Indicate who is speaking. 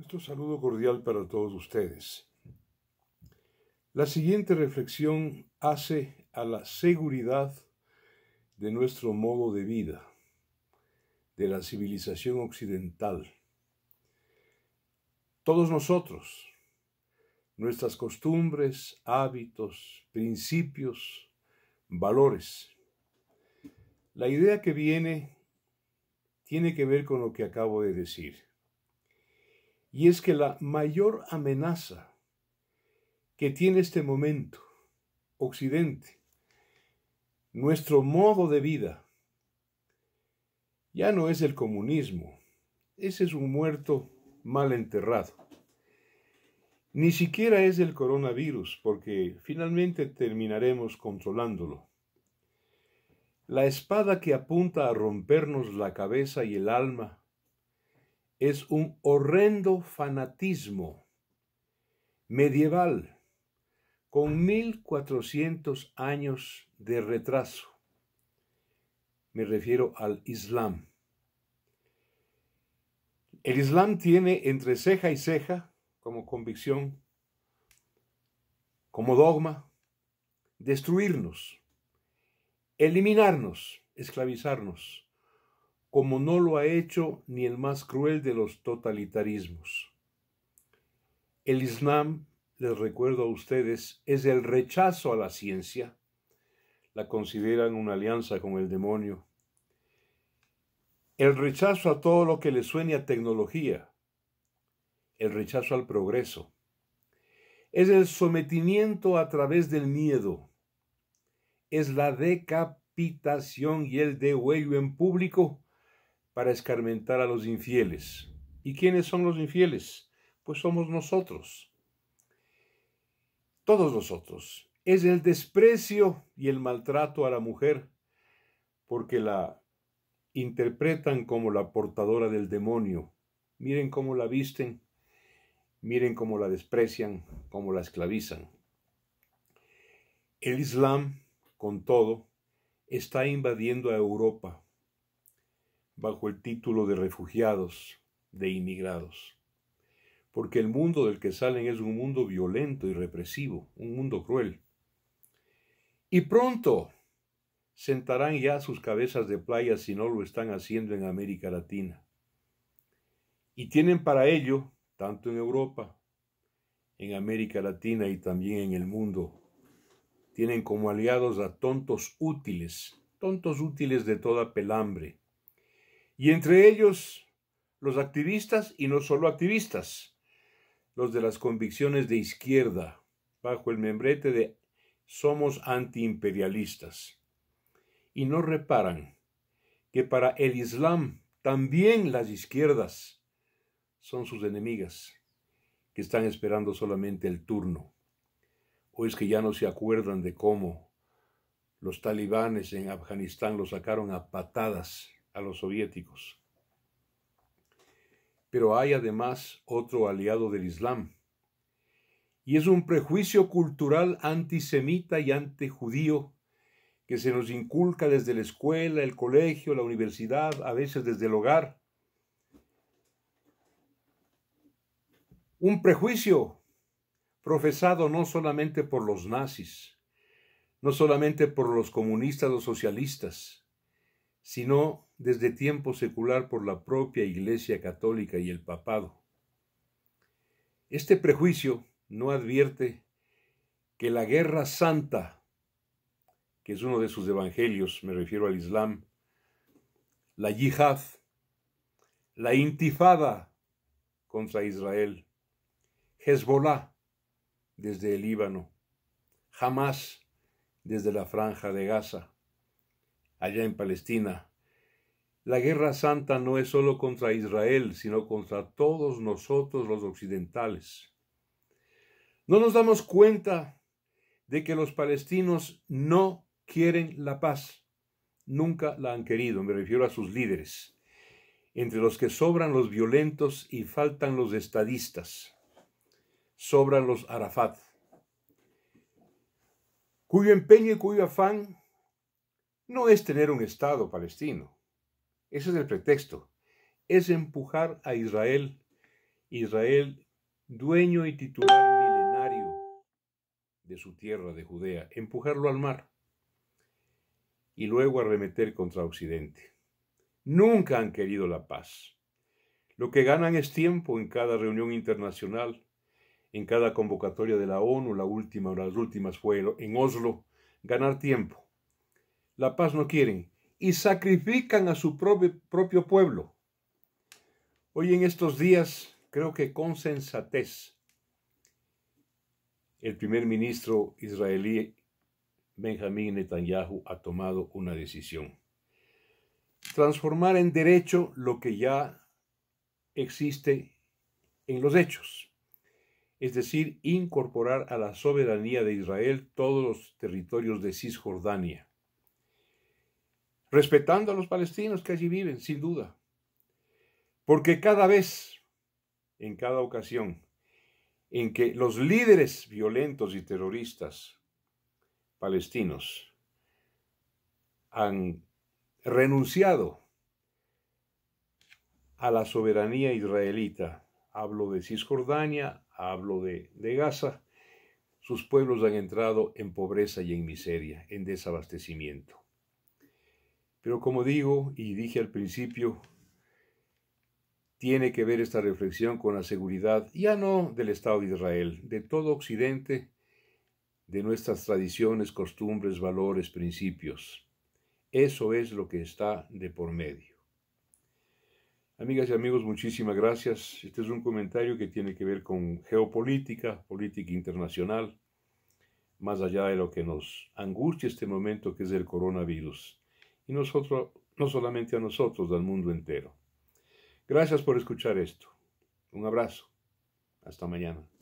Speaker 1: Nuestro saludo cordial para todos ustedes. La siguiente reflexión hace a la seguridad de nuestro modo de vida, de la civilización occidental. Todos nosotros, nuestras costumbres, hábitos, principios, valores. La idea que viene tiene que ver con lo que acabo de decir. Y es que la mayor amenaza que tiene este momento Occidente, nuestro modo de vida, ya no es el comunismo, ese es un muerto mal enterrado. Ni siquiera es el coronavirus, porque finalmente terminaremos controlándolo. La espada que apunta a rompernos la cabeza y el alma es un horrendo fanatismo medieval con 1400 años de retraso. Me refiero al Islam. El Islam tiene entre ceja y ceja, como convicción, como dogma, destruirnos, eliminarnos, esclavizarnos, como no lo ha hecho ni el más cruel de los totalitarismos. El Islam, les recuerdo a ustedes, es el rechazo a la ciencia, la consideran una alianza con el demonio, el rechazo a todo lo que le suene a tecnología, el rechazo al progreso, es el sometimiento a través del miedo, es la decapitación y el degüello en público para escarmentar a los infieles. ¿Y quiénes son los infieles? Pues somos nosotros. Todos nosotros. Es el desprecio y el maltrato a la mujer, porque la interpretan como la portadora del demonio. Miren cómo la visten, miren cómo la desprecian, cómo la esclavizan. El Islam, con todo, está invadiendo a Europa bajo el título de refugiados, de inmigrados. Porque el mundo del que salen es un mundo violento y represivo, un mundo cruel. Y pronto sentarán ya sus cabezas de playa si no lo están haciendo en América Latina. Y tienen para ello, tanto en Europa, en América Latina y también en el mundo, tienen como aliados a tontos útiles, tontos útiles de toda pelambre, y entre ellos los activistas y no solo activistas, los de las convicciones de izquierda, bajo el membrete de somos antiimperialistas. Y no reparan que para el Islam también las izquierdas son sus enemigas, que están esperando solamente el turno. ¿O es que ya no se acuerdan de cómo los talibanes en Afganistán los sacaron a patadas a los soviéticos. Pero hay además otro aliado del Islam, y es un prejuicio cultural antisemita y antijudío que se nos inculca desde la escuela, el colegio, la universidad, a veces desde el hogar. Un prejuicio profesado no solamente por los nazis, no solamente por los comunistas o socialistas, sino desde tiempo secular por la propia Iglesia Católica y el Papado. Este prejuicio no advierte que la guerra santa, que es uno de sus evangelios, me refiero al Islam, la yihad, la intifada contra Israel, Hezbollah desde el Líbano, Hamas desde la franja de Gaza, allá en Palestina. La guerra santa no es solo contra Israel, sino contra todos nosotros los occidentales. No nos damos cuenta de que los palestinos no quieren la paz. Nunca la han querido, me refiero a sus líderes, entre los que sobran los violentos y faltan los estadistas. Sobran los Arafat, cuyo empeño y cuyo afán no es tener un Estado palestino. Ese es el pretexto. Es empujar a Israel, Israel dueño y titular milenario de su tierra de Judea, empujarlo al mar y luego arremeter contra Occidente. Nunca han querido la paz. Lo que ganan es tiempo en cada reunión internacional, en cada convocatoria de la ONU, la última o las últimas fue en Oslo, ganar tiempo la paz no quieren y sacrifican a su propio, pueblo. Hoy en estos días, creo que con sensatez, el primer ministro israelí Benjamín Netanyahu ha tomado una decisión. Transformar en derecho lo que ya existe en los hechos, es decir, incorporar a la soberanía de Israel todos los territorios de Cisjordania respetando a los palestinos que allí viven, sin duda. Porque cada vez, en cada ocasión, en que los líderes violentos y terroristas palestinos han renunciado a la soberanía israelita, hablo de Cisjordania, hablo de, Gaza, sus pueblos han entrado en pobreza y en miseria, en desabastecimiento. Pero como digo y dije al principio, tiene que ver esta reflexión con la seguridad, ya no del Estado de Israel, de todo Occidente, de nuestras tradiciones, costumbres, valores, principios. Eso es lo que está de por medio. Amigas y amigos, muchísimas gracias. Este es un comentario que tiene que ver con geopolítica, política internacional, más allá de lo que nos angustia este momento que es el coronavirus y nosotros, no solamente a nosotros, al mundo entero. Gracias por escuchar esto. Un abrazo. Hasta mañana.